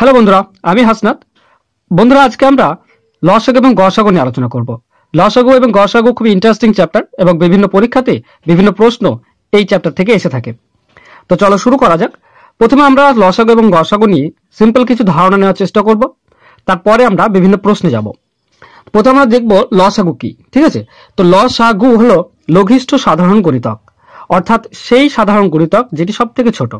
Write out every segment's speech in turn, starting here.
hello বন্ধুরা আমি হাসনাত বন্ধুরা আজকে আমরা লসাগু এবং গসাগু নিয়ে আলোচনা করব লসাগু এবং গসাগু খুবই ইন্টারেস্টিং চ্যাপ্টার এবং বিভিন্ন পরীক্ষাতে বিভিন্ন প্রশ্ন এই চ্যাপ্টার থেকে এসে থাকে তো চলো শুরু করা যাক প্রথমে আমরা লসাগু এবং গসাগু নিয়ে সিম্পল কিছু ধারণা নেওয়ার চেষ্টা করব তারপরে আমরা বিভিন্ন প্রশ্নে যাব প্রথমে আমরা দেখব লসাগু কি ঠিক আছে তো লসাগু হলো লঘিষ্ঠ সাধারণ গণিতক অর্থাৎ সেই সাধারণ গণিতক যেটি সব থেকে ছোট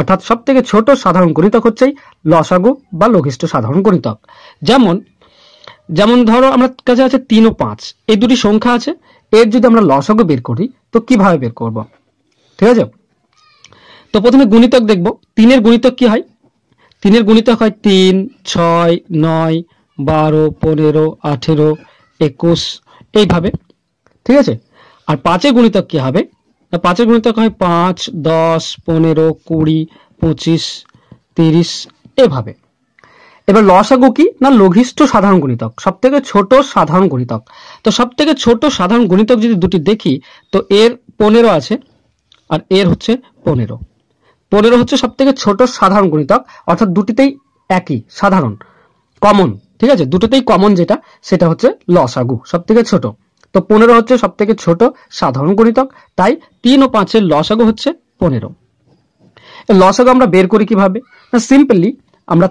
অর্থাৎ সব থেকে ছোট সাধারণ গণিতক হচ্ছে লসাগু বা লঘিষ্ঠ সাধারণ গণিতক যেমন যেমন ধরো আমার কাছে আছে তিন ও পাঁচ এই দুটি সংখ্যা আছে এর যদি আমরা লসাগু বের করি তো কিভাবে বের করব ঠিক আছে তো প্রথমে গুণিতক দেখব তিনের গুণিতক কি হয় তিনের গুণিতক হয় তিন ছয় নয় বারো পনেরো আঠেরো একুশ এইভাবে ঠিক আছে আর পাঁচের গুণিতক কি হবে পাঁচের গুণিতক হয় পাঁচ দশ পনেরো কুড়ি পঁচিশ তিরিশ এভাবে এবার লসাগু কি না লঘিষ্ঠ সাধারণ গুণিতক সব থেকে ছোট সাধারণ গুণিতক তো সব থেকে ছোট সাধারণ গুণিতক যদি দুটি দেখি তো এর পনেরো আছে আর এর হচ্ছে পনেরো পনেরো হচ্ছে সব থেকে ছোট সাধারণ গুণিতক অর্থাৎ দুটিতেই একই সাধারণ কমন ঠিক আছে দুটোতেই কমন যেটা সেটা হচ্ছে লসাগু সব থেকে ছোট তো পনেরো হচ্ছে সব থেকে ছোট সাধারণ গণিতক তাই তিন ও পাঁচের লসাগু হচ্ছে পনেরো লসাগু আমরা বের করি কিভাবে না সিম্পলি আমরা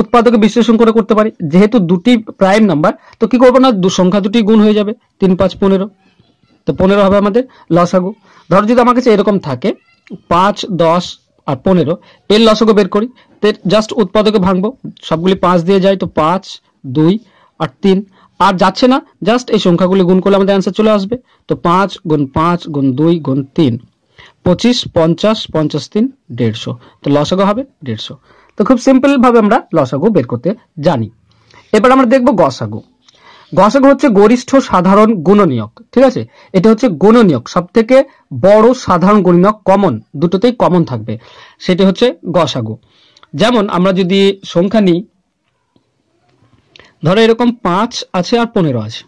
উৎপাদকে বিশ্লেষণ করে করতে পারি যেহেতু দুটি প্রাইম নাম্বার তো কি করবো না সংখ্যা দুটি গুণ হয়ে যাবে তিন পাঁচ পনেরো তো পনেরো হবে আমাদের লসাগু ধরো যদি আমার কাছে এরকম থাকে পাঁচ দশ আর পনেরো এর লসাগু বের করি তো জাস্ট উৎপাদকে ভাঙবো সবগুলি পাঁচ দিয়ে যায় তো পাঁচ দুই আর তিন আর যাচ্ছে না জাস্ট এই সংখ্যাগুলি গুণ করলে আমাদের অ্যান্সার চলে আসবে তো পাঁচ গুণ পাঁচ গুণ দুই গুণ তিন পঁচিশ পঞ্চাশ পঞ্চাশ তিন দেড়শো তো লসাগু হবে দেড়শো তো খুব সিম্পলভাবে আমরা লসাগু বের করতে জানি এবার আমরা দেখব গসাগু গসাগু হচ্ছে গরিষ্ঠ সাধারণ গুণনীয়ক ঠিক আছে এটা হচ্ছে গুণনীয়ক সব থেকে বড় সাধারণ গুণনীয়ক কমন দুটোতেই কমন থাকবে সেটি হচ্ছে গসাগু যেমন আমরা যদি সংখ্যা নিই ধরো এরকম পাঁচ আছে আর পনেরো আছে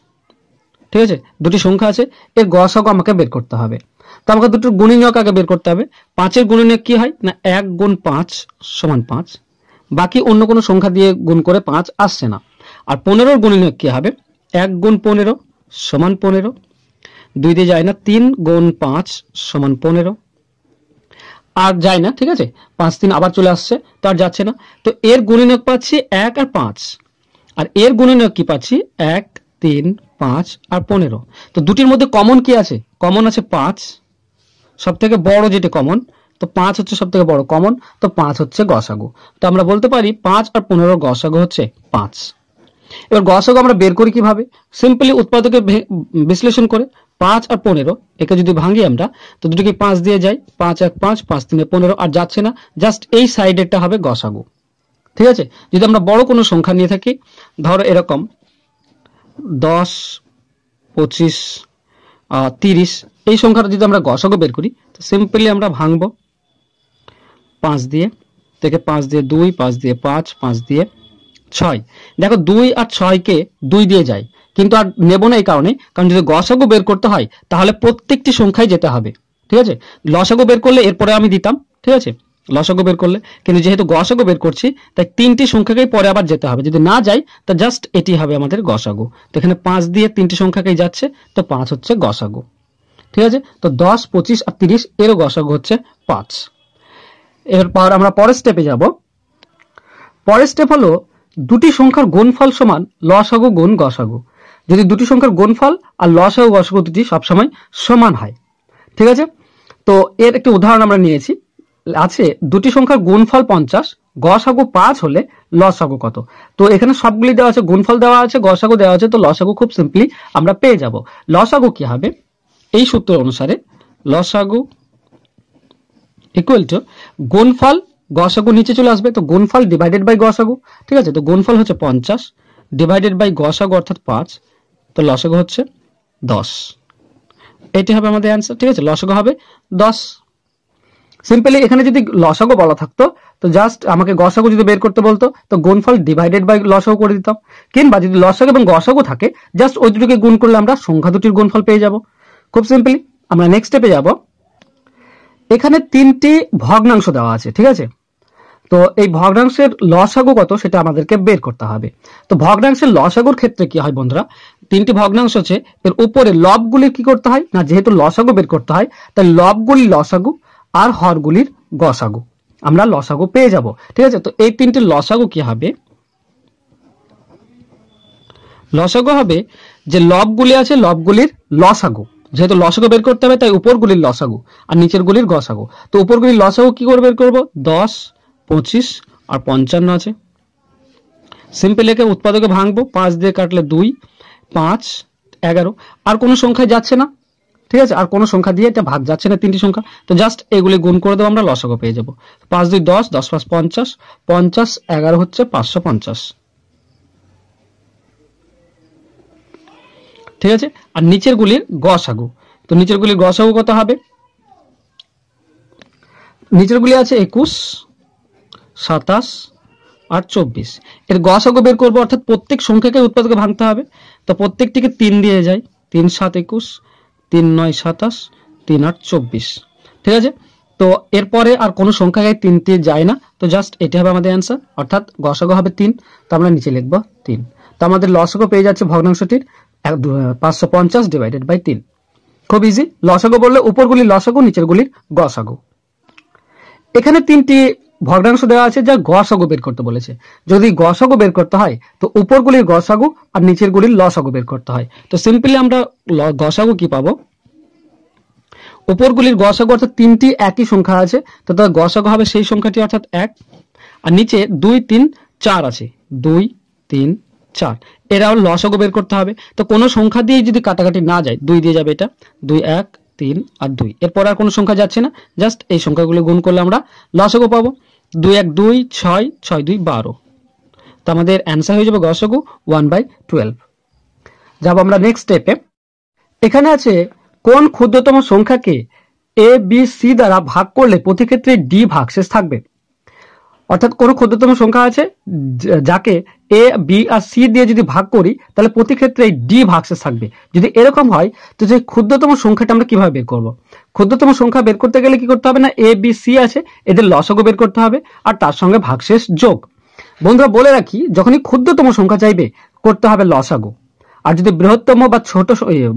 ঠিক আছে দুটি সংখ্যা আছে এর গসাগু আমাকে বের করতে হবে তো আমাকে দুটো গুণিনক আগে বের করতে হবে পাঁচের গুণিনক কি হয় না এক গুণ পাঁচ সমান পাঁচ বাকি অন্য কোনো সংখ্যা দিয়ে গুণ করে পাঁচ আসছে না আর পনেরোর গুণিনক কি হবে এক গুণ পনেরো সমান পনেরো দুই দিয়ে যায় না তিন গুণ পাঁচ সমান পনেরো আর যায় না ঠিক আছে পাঁচ তিন আবার চলে আসছে তো আর যাচ্ছে না তো এর গুণিনক পাচ্ছি এক আর পাঁচ আর এর গুণনীয় কি পাচ্ছি এক তিন পাঁচ আর পনেরো তো দুটির মধ্যে কমন কি আছে কমন আছে পাঁচ সব থেকে বড় যেটা কমন তো পাঁচ হচ্ছে সব থেকে বড় কমন তো পাঁচ হচ্ছে গসাগু তো আমরা বলতে পারি পাঁচ আর পনেরো গসাগু হচ্ছে পাঁচ এবার গসাগু আমরা বের করি কিভাবে সিম্পলি উৎপাদকে বিশ্লেষণ করে পাঁচ আর পনেরো একে যদি ভাঙি আমরা তো দুটোকে পাঁচ দিয়ে যাই পাঁচ এক পাঁচ পাঁচ তিনে পনেরো আর যাচ্ছে না জাস্ট এই সাইডেরটা হবে গসাগু ঠিক আছে যদি আমরা বড় কোনো সংখ্যা নিয়ে থাকি ধরো এরকম দশ পঁচিশ তিরিশ এই সংখ্যাটা যদি আমরা গসকে বের করি তো সিম্পলি আমরা ভাঙব পাঁচ দিয়ে থেকে পাঁচ দিয়ে দুই পাঁচ দিয়ে পাঁচ পাঁচ দিয়ে ছয় দেখো দুই আর ছয়কে দুই দিয়ে যায় কিন্তু আর নেব না এই কারণে কারণ যদি গসগো বের করতে হয় তাহলে প্রত্যেকটি সংখ্যায় যেতে হবে ঠিক আছে লসগো বের করলে এরপরে আমি দিতাম ঠিক আছে লসাগু বের করলে কিন্তু যেহেতু গসাগু বের করছি তাই তিনটি সংখ্যাকেই পরে আবার যেতে হবে যদি না যাই তা জাস্ট এটি হবে আমাদের গসাগ তো এখানে পাঁচ দিয়ে তিনটি সংখ্যাকেই যাচ্ছে তো পাঁচ হচ্ছে গসাগ ঠিক আছে তো দশ পঁচিশ আর তিরিশ এরও গসাগ হচ্ছে পাঁচ এরপর আমরা পরের স্টেপে যাব পরের স্টেপ হলো দুটি সংখ্যার গুণফল সমান লসাগু গুণ গসাগু যদি দুটি সংখ্যার গুণফল আর লসাগু গসাগু দুটি সবসময় সমান হয় ঠিক আছে তো এর একটি উদাহরণ আমরা নিয়েছি আছে দুটি সংখ্যার গুণফল পঞ্চাশ গসাগু পাঁচ হলে লসাগু কত তো এখানে সবগুলি দেওয়া আছে গুণফল দেওয়া আছে গসাগু দেওয়া আছে তো লসাগু খুব সিম্পলি আমরা পেয়ে যাব লসাগু কি হবে এই সূত্র অনুসারে লসাগু ইকুয়াল টু গুণফল গসাগু নিচে চলে আসবে তো গুণফল ডিভাইডেড বাই গসাগু ঠিক আছে তো গুণফল হচ্ছে পঞ্চাশ ডিভাইডেড বাই গসাগু অর্থাৎ পাঁচ তো লসাগু হচ্ছে দশ এটি হবে আমাদের অ্যান্সার ঠিক আছে লসাগু হবে দশ সিম্পলি এখানে যদি লসাগো বলা থাকতো তো জাস্ট আমাকে গসাগু যদি বের করতে বলতো তো গুণফল ডিভাইডেড বাই লসাগু করে দিতাম কিংবা যদি লসাগু এবং গসাগু থাকে জাস্ট ওই দুটোকে গুণ করলে আমরা সংখ্যা দুটির গুণফল পেয়ে যাব খুব সিম্পলি আমরা নেক্সট স্টেপে যাব এখানে তিনটি ভগ্নাংশ দেওয়া আছে ঠিক আছে তো এই ভগ্নাংশের লসাগু কত সেটা আমাদেরকে বের করতে হবে তো ভগ্নাংশের লসাগুর ক্ষেত্রে কি হয় বন্ধুরা তিনটি ভগ্নাংশ আছে এর উপরে লবগুলি কি করতে হয় না যেহেতু লসাগু বের করতে হয় তাই লবগুলি লসাগু আর হরগুলির গসাগু আমরা লসাগু পেয়ে যাব ঠিক আছে তো এই তিনটি লসাগু কি হবে লসাগু হবে যে লবগুলি আছে লবগুলির লসাগু যেহেতু লসাগু বের করতে হবে তাই উপরগুলির লসাগু আর নিচের গুলির গসাগু তো উপরগুলির লসাগু কি করে বের করবো দশ পঁচিশ আর পঞ্চান্ন আছে সিম্পল একে উৎপাদকে ভাঙবো পাঁচ দিয়ে কাটলে দুই পাঁচ এগারো আর কোনো সংখ্যায় যাচ্ছে না ঠিক আছে আর কোনো সংখ্যা দিয়ে এটা ভাগ যাচ্ছে না তিনটি সংখ্যা তো জাস্ট এগুলি গুণ করে দেবো আমরা লসগো পেয়ে যাবো পাঁচ দুই দশ দশ পাঁচ পঞ্চাশ পঞ্চাশ এগারো হচ্ছে পাঁচশো পঞ্চাশ ঠিক আছে আর নিচের গুলির গসাগু তো নিচের গুলির গসাগু কত হবে নিচের গুলি আছে একুশ সাতাশ আর চব্বিশ এর গসাগু বের করবো অর্থাৎ প্রত্যেক সংখ্যাকে উৎপাদকে ভাঙতে হবে তো প্রত্যেকটিকে তিন দিয়ে যায় তিন সাত একুশ তিন নয় সাতাশ তিন আট চব্বিশ ঠিক আছে তো এরপরে আর কোনো সংখ্যায় তিনটি যায় না তো জাস্ট এটি হবে আমাদের অ্যান্সার অর্থাৎ গসগ হবে তিন তো আমরা নিচে লিখবো তিন তো আমাদের লসগও পেয়ে যাচ্ছে ভগ্নাংশটির পাঁচশো পঞ্চাশ ডিভাইডেড বাই তিন খুব ইজি লসগো বললে উপরগুলি লসগো নিচেরগুলির গসগো এখানে তিনটি ভগ্নাংশ দেওয়া আছে যা গসাগু বের করতে বলেছে যদি গসাগু বের করতে হয় তো উপরগুলির গসাগু আর নিচের গুলির লসাগু বের করতে হয় তো সিম্পলি আমরা গসাগু কি পাবো উপরগুলির গসাগু অর্থাৎ তিনটি একই সংখ্যা আছে তো তার গসাগু হবে সেই সংখ্যাটি অর্থাৎ এক আর নিচে দুই তিন চার আছে দুই তিন চার এরাও লসাগু বের করতে হবে তো কোনো সংখ্যা দিয়ে যদি কাটাকাটি না যায় দুই দিয়ে যাবে এটা দুই এক তিন আর দুই এরপর আর কোনো সংখ্যা যাচ্ছে না জাস্ট এই সংখ্যাগুলো গুণ করলে আমরা লসাগু পাবো দুই এক দুই ছয় ছয় দুই বারো তো আমাদের অ্যান্সার হয়ে যাবে গসগু ওয়ান বাই টুয়েলভ যাব আমরা নেক্সট স্টেপে এখানে আছে কোন ক্ষুদ্রতম সংখ্যাকে এ বি সি দ্বারা ভাগ করলে প্রতি ক্ষেত্রে ডি ভাগশেষ থাকবে অর্থাৎ কোনো ক্ষুদ্রতম সংখ্যা আছে যাকে এ বি আর সি দিয়ে যদি ভাগ করি তাহলে প্রতি ক্ষেত্রে এই ডি ভাগশেষ থাকবে যদি এরকম হয় তো যে ক্ষুদ্রতম সংখ্যাটা আমরা কিভাবে বের করব ক্ষুদ্রতম সংখ্যা বের করতে গেলে কি করতে হবে না এ বি সি আছে এদের লসক বের করতে হবে আর তার সঙ্গে ভাগশেষ যোগ বন্ধুরা বলে রাখি যখনই ক্ষুদ্রতম সংখ্যা চাইবে করতে হবে লসাগো আর যদি বৃহত্তম বা ছোট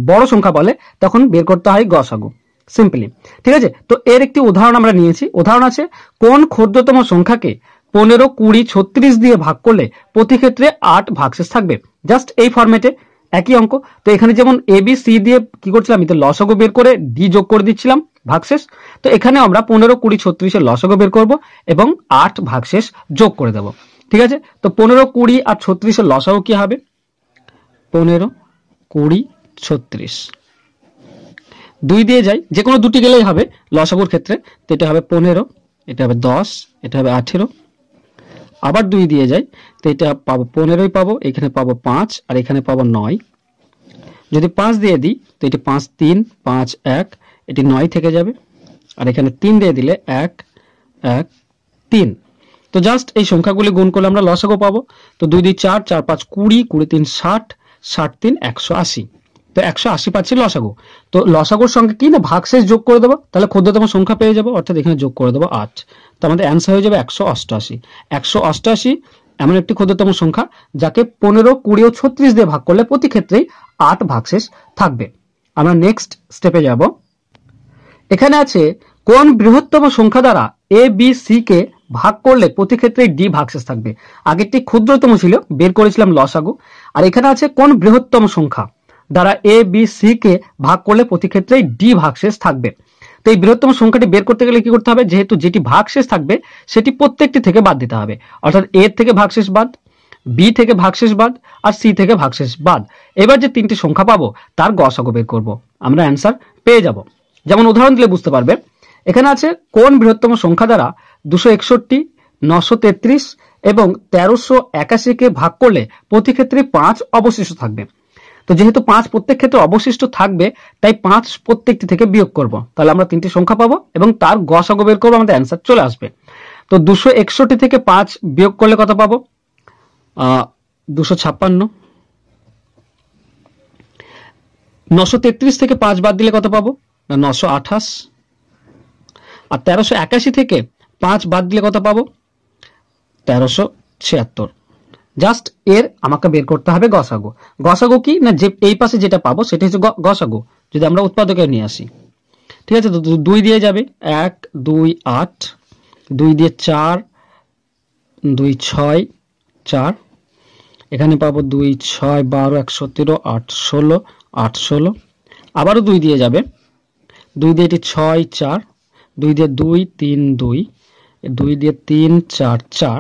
বড় সংখ্যা বলে তখন বের করতে হয় গসাগো সিম্পলি ঠিক আছে তো এর একটি উদাহরণ আমরা নিয়েছি উদাহরণ আছে কোন ক্ষুদ্রতম সংখ্যাকে পনেরো কুড়ি ছত্রিশ দিয়ে ভাগ করলে প্রতি ক্ষেত্রে আট ভাগশেষ থাকবে জাস্ট এই ফর্মেটে একই অঙ্ক তো এখানে যেমন এ বি সি দিয়ে কি করছিলাম তো লসক বের করে ডি যোগ করে দিচ্ছিলাম ভাগশেষ তো এখানে আমরা পনেরো কুড়ি ছত্রিশের লসগো বের করব এবং আট ভাগশেষ যোগ করে দেব ঠিক আছে তো পনেরো কুড়ি আর ছত্রিশের লসক কি হবে পনেরো কুড়ি ছত্রিশ দুই দিয়ে যাই যে কোনো দুটি গেলেই হবে লসাগুর ক্ষেত্রে তো এটা হবে পনেরো এটা হবে দশ এটা হবে আঠেরো আবার দুই দিয়ে যাই তো এটা পাবো পনেরোই পাবো এখানে পাবো পাঁচ আর এখানে পাবো নয় যদি পাঁচ দিয়ে দিই তো এটি পাঁচ তিন পাঁচ এক এটি নয় থেকে যাবে আর এখানে তিন দিয়ে দিলে এক এক তিন তো জাস্ট এই সংখ্যাগুলি গুণ করলে আমরা লসাগো পাবো তো দুই দুই চার চার পাঁচ কুড়ি কুড়ি তিন ষাট ষাট তিন একশো আশি তো একশো আশি পাচ্ছি লসাগু তো লসাগুর সঙ্গে কি না ভাগশেষ যোগ করে দেবো তাহলে ক্ষুদ্রতম সংখ্যা পেয়ে যাবো অর্থাৎ এখানে যোগ করে দেবো আট তো আমাদের অ্যান্সার হয়ে যাবে একশো অষ্টআশি একশো অষ্টআশি এমন একটি ক্ষুদ্রতম সংখ্যা যাকে পনেরো কুড়ি ও ছত্রিশ দিয়ে ভাগ করলে প্রতি ক্ষেত্রেই আট ভাগশেষ থাকবে আমরা নেক্সট স্টেপে যাব এখানে আছে কোন বৃহত্তম সংখ্যা দ্বারা এ বি সি কে ভাগ করলে প্রতি ক্ষেত্রে ডি ভাগশেষ থাকবে আগেরটি ক্ষুদ্রতম ছিল বের করেছিলাম লসাগু আর এখানে আছে কোন বৃহত্তম সংখ্যা দ্বারা এ বি সি কে ভাগ করলে প্রতিক্ষেত্রে ডি ভাগশেষ থাকবে তো এই বৃহত্তম সংখ্যাটি বের করতে গেলে কি করতে হবে যেহেতু যেটি ভাগশেষ থাকবে সেটি প্রত্যেকটি থেকে বাদ দিতে হবে অর্থাৎ এ থেকে ভাগশেষ বাদ বি থেকে ভাগশেষ বাদ আর সি থেকে ভাগশেষ বাদ এবার যে তিনটি সংখ্যা পাবো তার গসাগো বের করব আমরা অ্যান্সার পেয়ে যাব যেমন উদাহরণ দিলে বুঝতে পারবে এখানে আছে কোন বৃহত্তম সংখ্যা দ্বারা দুশো একষট্টি নশো তেত্রিশ এবং তেরোশো একাশিকে ভাগ করলে প্রতি ক্ষেত্রে পাঁচ অবশিষ্ট থাকবে তো যেহেতু পাঁচ প্রত্যেক ক্ষেত্রে অবশিষ্ট থাকবে তাই পাঁচ প্রত্যেকটি থেকে বিয়োগ করব তাহলে আমরা তিনটি সংখ্যা পাবো এবং তার গসাগো বের করবো আমাদের অ্যান্সার চলে আসবে তো দুশো একষট্টি থেকে পাঁচ বিয়োগ করলে কত পাবো দুশো ছাপ্পান্ন নশো তেত্রিশ থেকে পাঁচ বাদ দিলে কত পাবো না নশো আঠাশ আর তেরোশো একাশি থেকে পাঁচ বাদ দিলে কত পাবো তেরোশো ছিয়াত্তর জাস্ট এর আমাকে বের করতে হবে গসাগো গসাগো কি না যে এই পাশে যেটা পাবো সেটা হচ্ছে গসাগো যদি আমরা উৎপাদকে নিয়ে আসি ঠিক আছে তো দুই দিয়ে যাবে এক দুই আট দুই দিয়ে চার দুই ছয় চার এখানে পাবো দুই ছয় বারো একশো তেরো আট ষোলো আট ষোলো আবারও দুই দিয়ে যাবে দুই দিয়ে এটি ছয় চার দুই দিয়ে দুই তিন দুই দুই দিয়ে তিন চার চার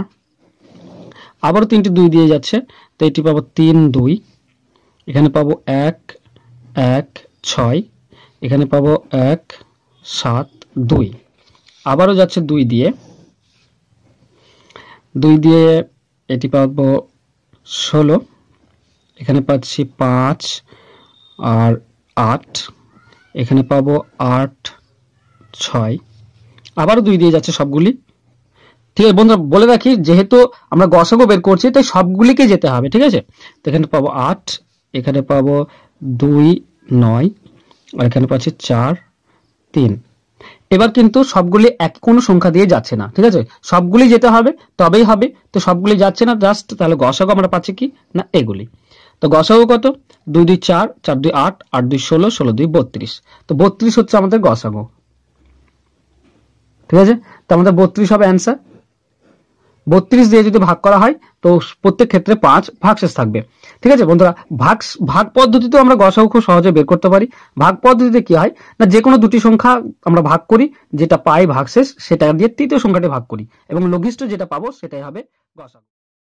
আবারও তিনটি দুই দিয়ে যাচ্ছে তো এটি পাবো তিন দুই এখানে পাবো এক এক ছয় এখানে পাবো এক সাত দুই আবারও যাচ্ছে দুই দিয়ে দুই দিয়ে এটি পাবো ষোলো এখানে পাচ্ছি পাঁচ আর আট এখানে পাবো আট ছয় আবারও দুই দিয়ে যাচ্ছে সবগুলি ঠিক আছে বন্ধুরা বলে রাখি যেহেতু আমরা গসক বের করছি তাই সবগুলিকে যেতে হবে ঠিক আছে তো এখানে পাবো আট এখানে পাবো দুই নয় আর এখানে পাচ্ছি চার তিন এবার কিন্তু সবগুলি এক কোনো সংখ্যা দিয়ে যাচ্ছে না ঠিক আছে সবগুলি যেতে হবে তবেই হবে তো সবগুলি যাচ্ছে না জাস্ট তাহলে গসাগো আমরা পাচ্ছি কি না এগুলি তো গসক কত দুই দুই চার চার দুই আট আট দুই ষোলো ষোলো দুই বত্রিশ তো বত্রিশ হচ্ছে আমাদের গসাগো ঠিক আছে তো আমাদের বত্রিশ হবে অ্যান্সার বত্রিশ দিয়ে যদি ভাগ করা হয় তো প্রত্যেক ক্ষেত্রে পাঁচ ভাগশেষ থাকবে ঠিক আছে বন্ধুরা ভাগ ভাগ পদ্ধতিতেও আমরা গসাও খুব সহজে বের করতে পারি ভাগ পদ্ধতিতে কি হয় না যে কোনো দুটি সংখ্যা আমরা ভাগ করি যেটা পাই ভাগশেষ সেটা দিয়ে তৃতীয় সংখ্যাটি ভাগ করি এবং লঘিষ্ঠ যেটা পাবো সেটাই হবে গসাউ